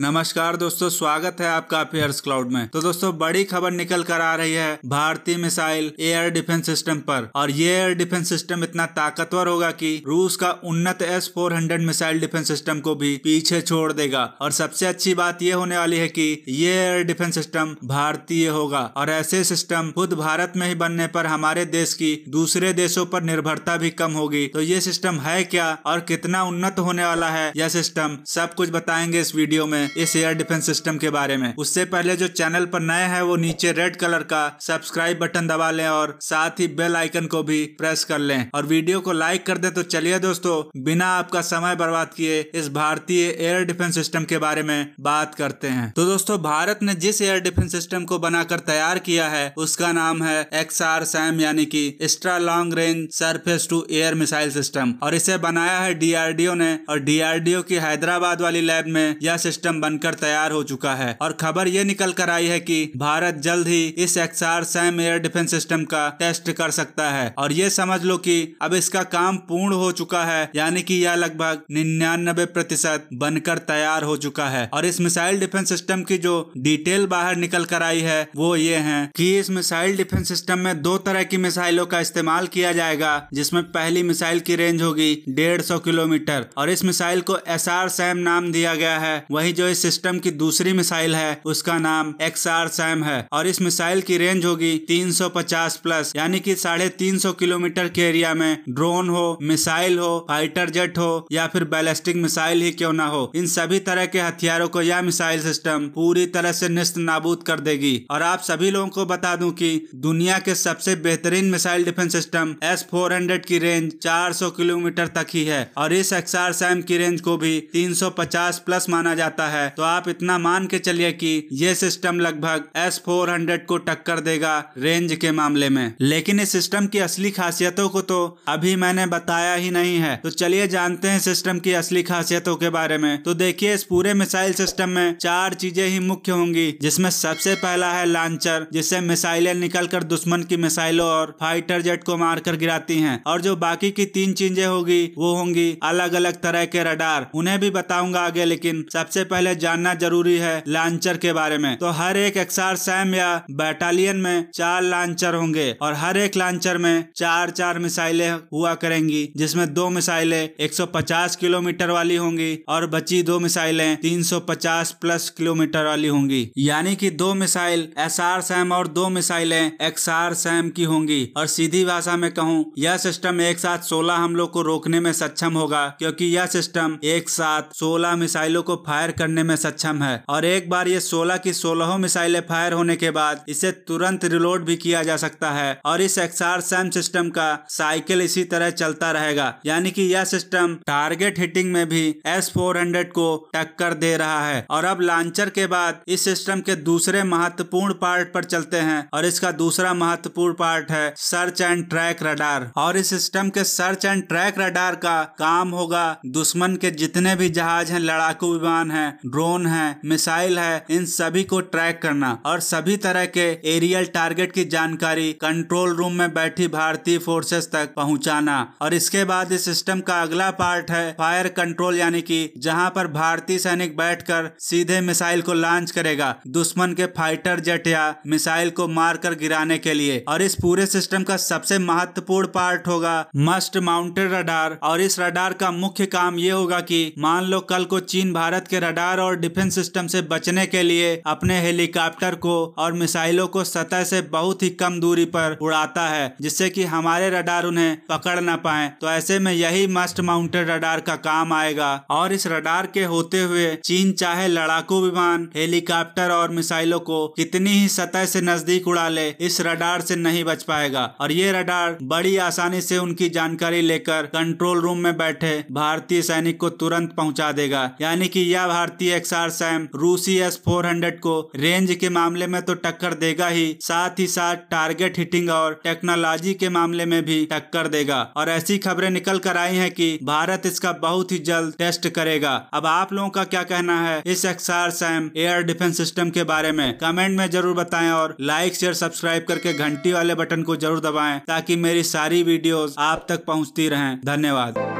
नमस्कार दोस्तों स्वागत है आपका अफेयर्स क्लाउड में तो दोस्तों बड़ी खबर निकल कर आ रही है भारतीय मिसाइल एयर डिफेंस सिस्टम पर और ये एयर डिफेंस सिस्टम इतना ताकतवर होगा कि रूस का उन्नत S hundred missile defence system को भी पीछे छोड़ देगा और सबसे अच्छी बात ये होने वाली है की ये एयर डिफेंस सिस्टम भारतीय होगा और ऐसे सिस्टम खुद भारत में ही बनने पर हमारे देश की दूसरे देशों पर निर्भरता भी कम होगी तो ये सिस्टम है क्या और कितना उन्नत होने वाला है यह सिस्टम सब कुछ बताएंगे इस वीडियो में हैं इस एयर डिफेंस सिस्टम के बारे में उससे पहले जो चैनल पर नए हैं वो नीचे रेड कलर का सब्सक्राइब बटन दबा लें और साथ ही बेल आइकन को भी प्रेस कर लें और वीडियो को लाइक कर दें तो चलिए दोस्तों बिना आपका समय बर्बाद किए इस भारतीय एयर डिफेंस सिस्टम के बारे में बात करते हैं तो दोस्तों भारत ने जिस एयर डिफेंस सिस्टम को बनाकर तैयार किया है उसका नाम है एक्स आर सैम यानी कि extra long range surface to air missile system और इसे बनाया है डीआरडीओ ने और डीआरडीओ की हैदराबाद वाली लैब में यह सिस्टम कार्यक्रम बनकर तैयार हो चुका है और खबर ये निकल कर आई है कि भारत जल्द ही इस XR SAM air defence system का टेस्ट कर सकता है और ये समझ लो कि अब इसका काम पूर्ण हो चुका है यानी कि यह लगभग निन्यानबे प्रतिशत बनकर तैयार हो चुका है और इस मिसाइल डिफेंस सिस्टम की जो डिटेल बाहर निकल कर आई है वो ये है कि इस मिसाइल डिफेंस सिस्टम में दो तरह की मिसाइलों का इस्तेमाल किया जाएगा जिसमें पहली मिसाइल की रेंज होगी डेढ़ किलोमीटर और इस मिसाइल को एस आर सैम नाम दिया गया है वही जो इस सिस्टम की दूसरी मिसाइल है उसका नाम एक्स आर सैम है और इस मिसाइल की रेंज होगी 350 प्लस यानी कि साढ़े तीन सौ किलोमीटर के एरिया में ड्रोन हो मिसाइल हो फाइटर जेट हो या फिर बैलिस्टिक मिसाइल ही क्यों ना हो इन सभी तरह के हथियारों को यह मिसाइल सिस्टम पूरी तरह से निस्त नाबूद कर देगी और आप सभी लोगों को बता दूं कि दुनिया के सबसे बेहतरीन missile defence system S four hundred की रेंज चार सौ किलोमीटर तक ही है और इस एक्सआर सैम की रेंज को भी तीन सौ पचास प्लस माना जाता है है तो आप इतना मान के चलिए कि ये सिस्टम लगभग एस फोर हंड्रेड को टक्कर देगा रेंज के मामले में लेकिन इस सिस्टम की असली खासियतों को तो अभी मैंने बताया ही नहीं है तो चलिए जानते हैं सिस्टम की असली खासियतों के बारे में तो देखिए इस पूरे मिसाइल सिस्टम में चार चीजें ही मुख्य होंगी जिसमें सबसे पहला है लॉन्चर जिससे मिसाइलें निकलकर दुश्मन की मिसाइलों और फाइटर जेट को मारकर गिराती हैं और जो बाकी की तीन चीजें होगी वो होंगी अलग अलग तरह के रडार उन्हें भी बताऊंगा आगे लेकिन सबसे पहले पहले जानना जरूरी है लॉन्चर के बारे में तो हर एक एक्सार सैम या बैटालियन में चार लॉन्चर होंगे और हर एक लॉन्चर में चार चार मिसाइलें हुआ करेंगी जिसमें दो मिसाइलें 150 किलोमीटर वाली होंगी और बची दो मिसाइलें 350 प्लस किलोमीटर वाली होंगी यानी कि दो मिसाइल एस आर सैम और दो मिसाइलें एक्स आर सैम की होंगी और सीधी भाषा में कहूँ यह सिस्टम एक साथ सोलह हमलों को रोकने में सक्षम होगा क्योंकि यह सिस्टम एक साथ सोलह मिसाइलों को फायर कर करने में सक्षम है और एक बार ये सोलह की सोलह मिसाइलें फायर होने के बाद इसे तुरंत रिलोड भी किया जा सकता है और इस एक्सार सैम सिस्टम का साइकिल इसी तरह चलता रहेगा यानी कि यह सिस्टम टारगेट हिटिंग में भी एस को टक्कर दे रहा है और अब लॉन्चर के बाद इस सिस्टम के दूसरे महत्वपूर्ण पार्ट पर चलते हैं और इसका दूसरा महत्वपूर्ण पार्ट है सर्च एंड ट्रैक रडार और इस सिस्टम के सर्च एंड ट्रैक रडार का काम होगा दुश्मन के जितने भी जहाज हैं लड़ाकू विमान हैं ड्रोन है मिसाइल है इन सभी को ट्रैक करना और सभी तरह के एरियल टारगेट की जानकारी कंट्रोल रूम में बैठी भारतीय फोर्सेस तक पहुंचाना और इसके बाद इस सिस्टम का अगला पार्ट है फायर कंट्रोल यानी कि जहां पर भारतीय सैनिक बैठकर सीधे मिसाइल को लॉन्च करेगा दुश्मन के फाइटर जेट या मिसाइल को मारकर गिराने के लिए और इस पूरे सिस्टम का सबसे महत्वपूर्ण पार्ट होगा मस्ट माउंटेड रडार और इस रडार का मुख्य काम ये होगा कि मान लो कल को चीन भारत के रडार रडार और डिफेंस सिस्टम से बचने के लिए अपने हेलीकॉप्टर को और मिसाइलों को सतह से बहुत ही कम दूरी पर उड़ाता है जिससे कि हमारे रडार उन्हें पकड़ ना पाए तो ऐसे में यही मस्ट माउंटेड रडार का काम आएगा और इस रडार के होते हुए चीन चाहे लड़ाकू विमान हेलीकॉप्टर और मिसाइलों को कितनी ही सतह से नजदीक उड़ा ले इस रडार से नहीं बच पाएगा और ये रडार बड़ी आसानी से उनकी जानकारी लेकर कंट्रोल रूम में बैठे भारतीय सैनिक को तुरंत पहुंचा देगा यानी कि यह भारतीय भारतीय एक्स आर सैम रूसी एस फोर हंड्रेड को रेंज के मामले में तो टक्कर देगा ही साथ ही साथ टारगेट हिटिंग और टेक्नोलॉजी के मामले में भी टक्कर देगा और ऐसी खबरें निकल कर आई है की भारत इसका बहुत ही जल्द टेस्ट करेगा अब आप लोगों का क्या कहना है इस R SAM air defence system के बारे में कमेंट में जरूर बताए और लाइक शेयर सब्सक्राइब करके घंटी वाले बटन को जरूर दबाएं ताकि मेरी सारी वीडियोस आप तक पहुंचती रहें धन्यवाद